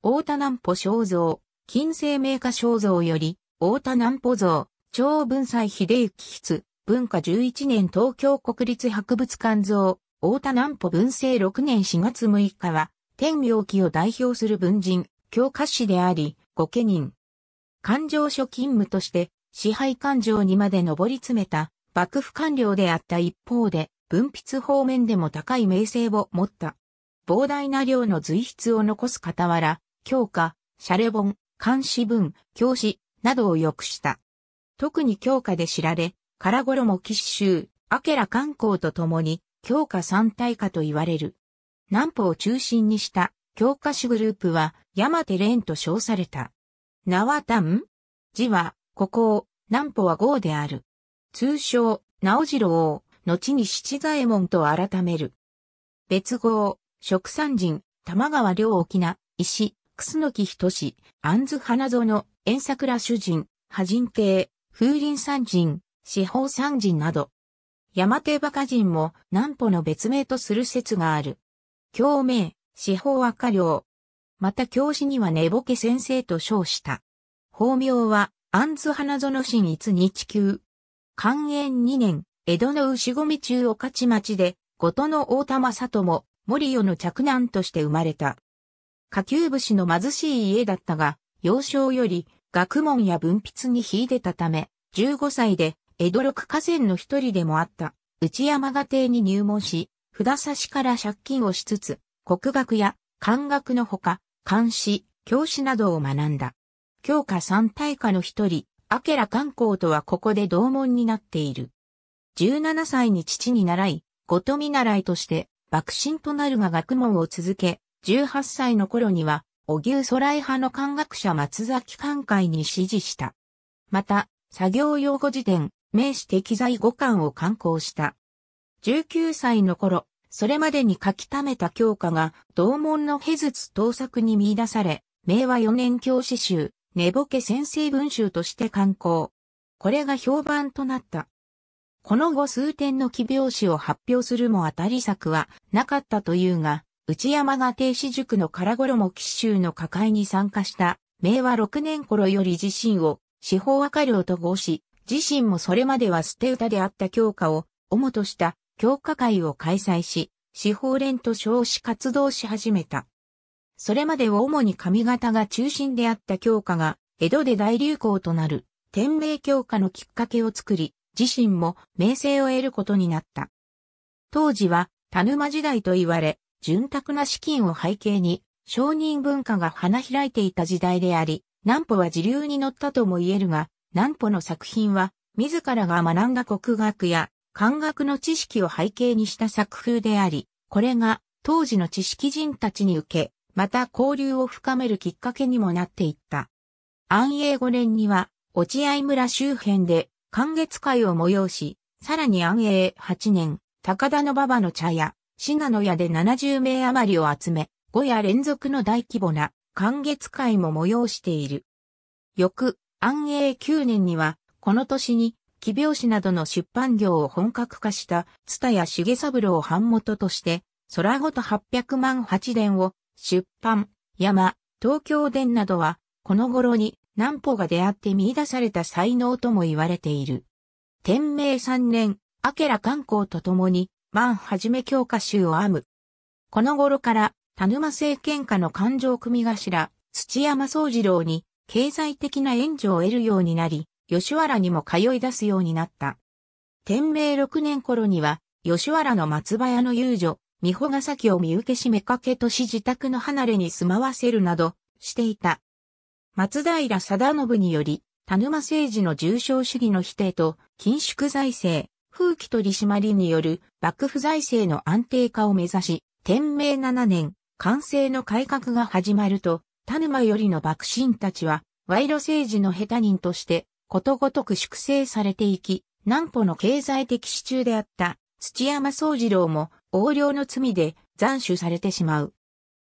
大田南保肖像、金星名家肖像より、大田南保像、超文才秀行筆、文化11年東京国立博物館像、大田南保文政6年4月6日は、天明期を代表する文人、教科師であり、御家人。勘定所勤務として、支配勘定にまで上り詰めた、幕府官僚であった一方で、文筆方面でも高い名声を持った。膨大な量の随筆を残す傍ら、教科、シャレ本、監視文、教師などをくした。特に教科で知られ、唐衣騎士アケラ観光とともに、教科三大化と言われる。南方を中心にした教科史グループは、山手連と称された。縄丹字は、ここを、南方は豪である。通称、直次郎を、後に七左衛門と改める。別号、食産人、玉川良沖な、石、楠木仁安津花園、遠桜主人、波人亭、風林山人、四方山人など、山手馬鹿人も南歩の別名とする説がある。京名、四方赤領。また教師には寝ぼけ先生と称した。法名は、安津花園新一日級。寛延二年、江戸の牛込中御徒町で、後との大玉里も、森代の着難として生まれた。下級武士の貧しい家だったが、幼少より学問や文筆に秀でたため、15歳で江戸六河川の一人でもあった内山家庭に入門し、札差しから借金をしつつ、国学や漢学のほか、漢詩、教師などを学んだ。教科三大家の一人、明ら観光とはここで同門になっている。17歳に父に習い、ごと見習いとして、幕臣となるが学問を続け、18歳の頃には、お牛空絵派の漢学者松崎寛会に指示した。また、作業用語辞典、名詞適材語感を刊行した。19歳の頃、それまでに書き溜めた教科が、同門のヘズツ盗作に見出され、明和4年教師集、寝ぼけ先生文集として刊行。これが評判となった。この後数点の奇病史を発表するも当たり作はなかったというが、内山が停止塾の唐衣奇州の加界に参加した、明和6年頃より自身を、司法赤領と合し、自身もそれまでは捨て歌であった教科を、主とした教科会を開催し、司法連と称し活動し始めた。それまでは主に髪型が中心であった教科が、江戸で大流行となる、天明教科のきっかけを作り、自身も名声を得ることになった。当時は、田沼時代と言われ、潤沢な資金を背景に、商人文化が花開いていた時代であり、南歩は自流に乗ったとも言えるが、南歩の作品は、自らが学んだ国学や、漢学の知識を背景にした作風であり、これが、当時の知識人たちに受け、また交流を深めるきっかけにもなっていった。安永5年には、落合村周辺で、観月会を催し、さらに安永8年、高田の馬場の茶屋、賀の屋で70名余りを集め、5夜連続の大規模な歓月会も催している。翌、安永9年には、この年に、奇病史などの出版業を本格化した、蔦谷重三郎を版元として、空ごと800万八伝を出版、山、東京伝などは、この頃に南方が出会って見出された才能とも言われている。天明3年、明ら観光とともに、万はじめ教科集を編む。この頃から、田沼政権下の勘定組頭、土山宗次郎に、経済的な援助を得るようになり、吉原にも通い出すようになった。天明6年頃には、吉原の松葉屋の遊女、美穂ヶ崎を見受けしめかけとし自宅の離れに住まわせるなど、していた。松平定信により、田沼政治の重症主義の否定と、緊縮財政、空気取り締まりによる幕府財政の安定化を目指し、天明7年、完成の改革が始まると、田沼よりの幕臣たちは、賄賂政治の下手人として、ことごとく粛清されていき、南歩の経済的支柱であった土山総二郎も横領の罪で斬首されてしまう。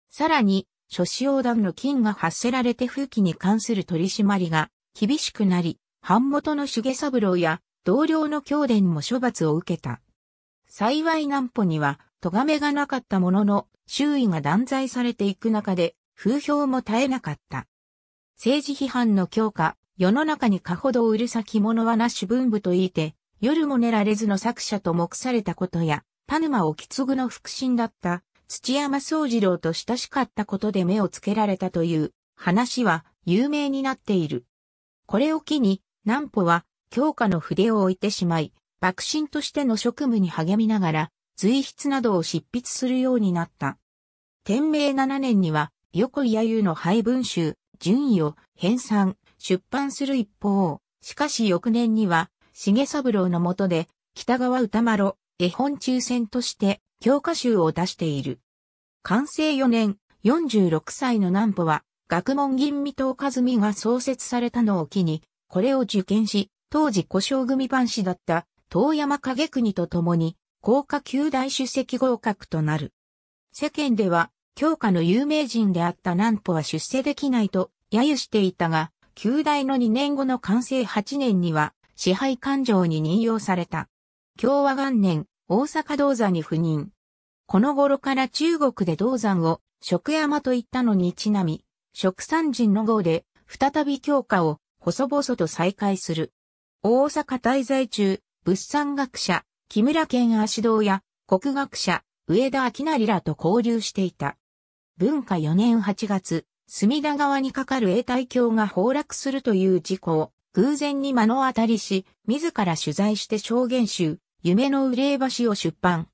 さらに、諸子用団の金が発せられて風紀に関する取り締まりが厳しくなり、版元の重三郎や同僚の教伝も処罰を受けた。幸い南穂には、咎めがなかったものの、周囲が断罪されていく中で、風評も絶えなかった。政治批判の強化、世の中にかほどうるさき者はなし文部といいて、夜も寝られずの作者と目されたことや、田沼を継ぐの腹心だった土山宗次郎と親しかったことで目をつけられたという話は有名になっている。これを機に、南穂は強化の筆を置いてしまい、幕臣としての職務に励みながら、随筆などを執筆するようになった。天明7年には、横井弥生の配文集、順位を編纂、出版する一方、しかし翌年には、重三郎の下で、北川歌丸、絵本抽選として、教科集を出している。完成4年、46歳の南部は、学問吟味と和美が創設されたのを機に、これを受験し、当時故障組番士だった遠山影国と共に、高科九大主席合格となる。世間では、教科の有名人であった南歩は出世できないと揶揄していたが、旧大の2年後の完成8年には支配官庁に任用された。共和元年、大阪銅山に赴任。この頃から中国で銅山を食山と言ったのにちなみ、食産人の号で再び教科を細々と再開する。大阪滞在中、物産学者、木村健足堂や、国学者、上田明成らと交流していた。文化4年8月、隅田川に架かる永代橋が崩落するという事故を、偶然に目の当たりし、自ら取材して証言集、夢の憂い橋を出版。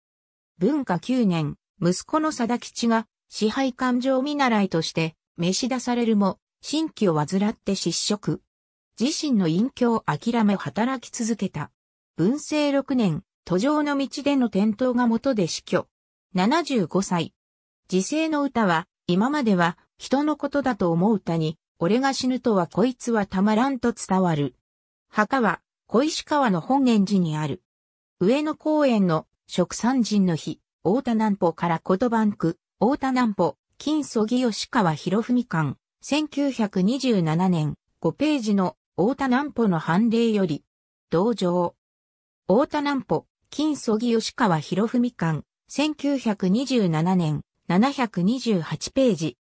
文化9年、息子の貞吉が支配官上見習いとして召し出されるも、新規を患って失職。自身の隠居を諦め働き続けた。文政6年、途上の道での転倒が元で死去。75歳。自世の歌は、今までは人のことだと思う歌に、俺が死ぬとはこいつはたまらんと伝わる。墓は、小石川の本源寺にある。上野公園の食産人の日、大田南保から言葉んく、大田南保。金曽木吉川博文館、1927年、5ページの大田南穂の判例より、同情。大田南穂、金曽木吉川博文館、1927年、728ページ。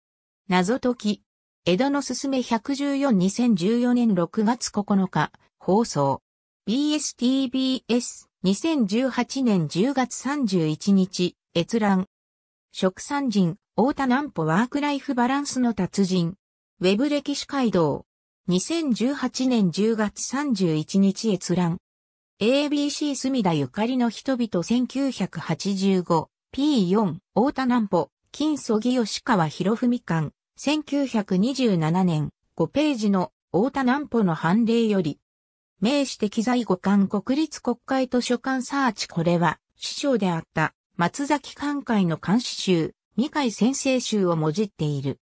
謎解き。江戸のすすめ114-2014年6月9日、放送。BSTBS2018 年10月31日、閲覧。食産人、大田南穂ワークライフバランスの達人。ウェブ歴史街道。2018年10月31日閲覧。ABC 隅田ゆかりの人々 1985P4 大田南穂金曽木吉川博文館1927年5ページの大田南穂の判例より名指摘在五館国立国会図書館サーチこれは師匠であった松崎館会の監視集、二階先生集をもじっている。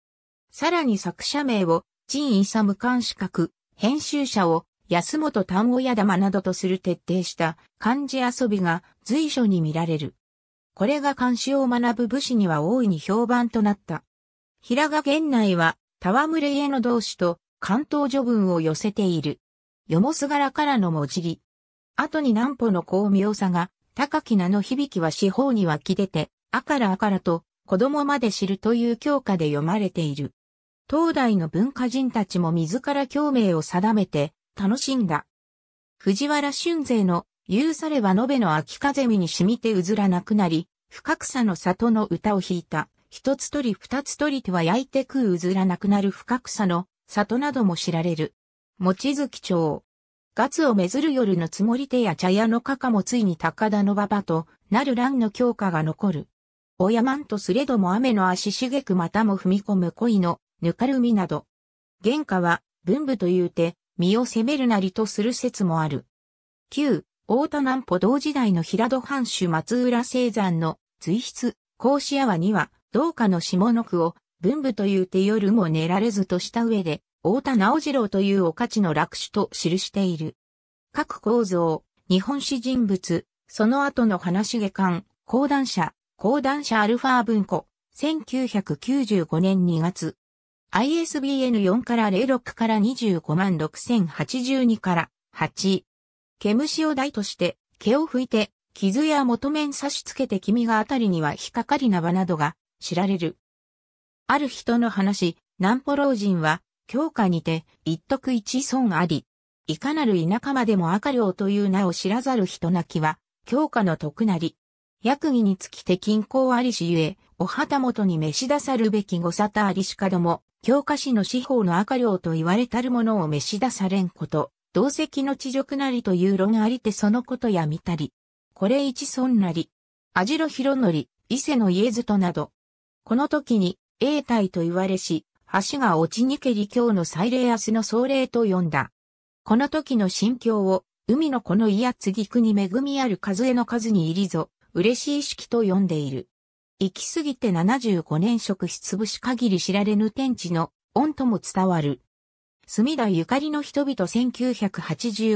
さらに作者名を陳勇監視閣、編集者を安本丹親玉などとする徹底した漢字遊びが随所に見られる。これが漢詩を学ぶ武士には大いに評判となった。平賀源内は、戯れへの同志と関東序文を寄せている。よもすがらからの文字り。後に南歩の巧妙さが、高き名の響きは四方に湧き出て、あからあからと、子供まで知るという教科で読まれている。東大の文化人たちも自ら共鳴を定めて楽しんだ。藤原俊勢の言うされば延べの秋風見に染みてうずらなくなり、深草の里の歌を弾いた、一つ取り二つ取り手は焼いて食ううずらなくなる深草の里なども知られる。餅月町。ガツをめずる夜のつもり手や茶屋のかかもついに高田の馬場となる乱の強化が残る。おやまんとすれども雨の足しげくまたも踏み込む恋のぬかるみなど。原価は、文部というて、身を責めるなりとする説もある。旧、大田南歩同時代の平戸藩主松浦聖山の随筆、孔子屋はには、道家の下の句を、文部というて夜も寝られずとした上で、大田直次郎というお価値の落首と記している。各構造、日本史人物、その後の話下巻、講談社、講談社アルファ文庫、1995年2月。ISBN4 から06から25万6082から8。毛虫を台として毛を拭いて傷や元面差し付けて君があたりには引っかかりな場などが知られる。ある人の話、南ポ老人は、教科にて、一徳一尊あり。いかなる田舎までも赤領という名を知らざる人なきは、教科の徳なり。役儀につきて均衡ありしゆえ、お旗本に召し出さるべき御沙汰ありしかども、教科書の司法の赤領と言われたるものを召し出されんこと、同席の地辱なりという論ありてそのことや見たり、これ一尊なり、網代広り、伊勢の家ずとなど、この時に、永代と言われし、橋が落ちにけり今日の祭礼明日の総礼と呼んだ。この時の心境を、海のこのいや継ぎ国恵みある数えの数に入りぞ、嬉しい式と呼んでいる。行き過ぎて75年食しつぶし限り知られぬ天地の恩とも伝わる。墨田ゆかりの人々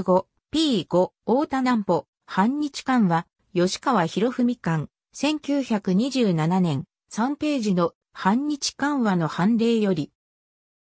1985P5 大田南歩半日間は吉川博文館1927年3ページの半日間和の判例より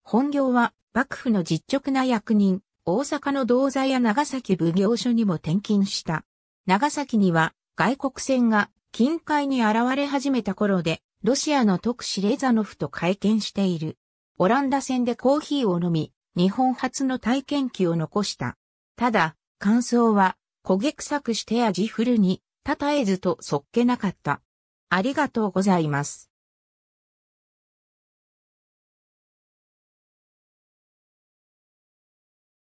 本業は幕府の実直な役人大阪の銅座や長崎奉行所にも転勤した長崎には外国船が近海に現れ始めた頃で、ロシアの特使レザノフと会見している。オランダ戦でコーヒーを飲み、日本初の体験記を残した。ただ、感想は、焦げ臭くして味フルに、たたえずとそっけなかった。ありがとうございます。